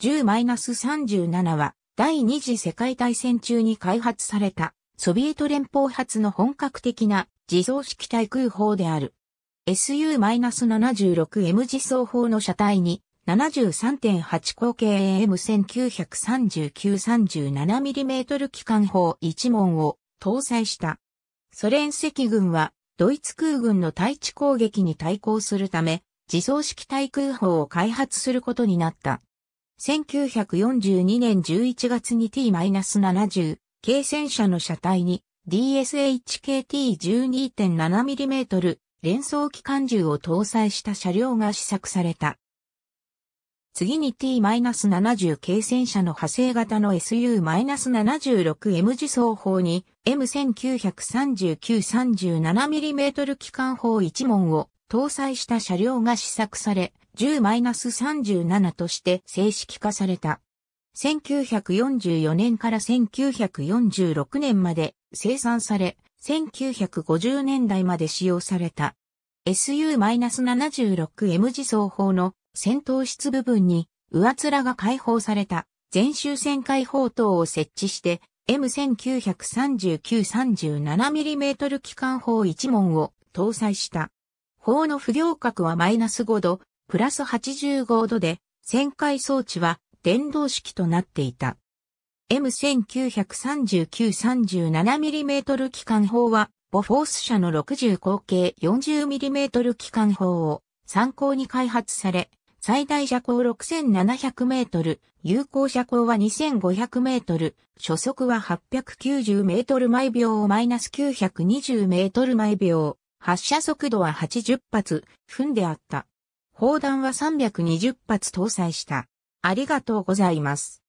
10-37は第二次世界大戦中に開発されたソビエト連邦発の本格的な自走式対空砲である。SU-76M 自走砲の車体に73.8口径 AM1939-37mm 機関砲1門を搭載した。ソ連赤軍はドイツ空軍の対地攻撃に対抗するため自走式対空砲を開発することになった。1942年11月に T-70 軽戦車の車体に DSHKT12.7mm 連装機関銃を搭載した車両が試作された。次に T-70 軽戦車の派生型の SU-76M 自走砲に M1939-37mm 機関砲1門を搭載した車両が試作され、10-37として正式化された。1944年から1946年まで生産され、1950年代まで使用された。SU-76M 自走砲の戦闘室部分に上面が解放された全周線解放等を設置して M1939-37mm 機関砲1門を搭載した。砲の不行角はマイナス5度、プラス85度で、旋回装置は電動式となっていた。M1939-37mm 機関砲は、ボフォース社の60口径 40mm 機関砲を参考に開発され、最大射高6700メートル、有効射高は2500メートル、初速は890メートル毎秒をマイナス920メートル毎秒、発射速度は80発、分であった。砲弾は320発搭載した。ありがとうございます。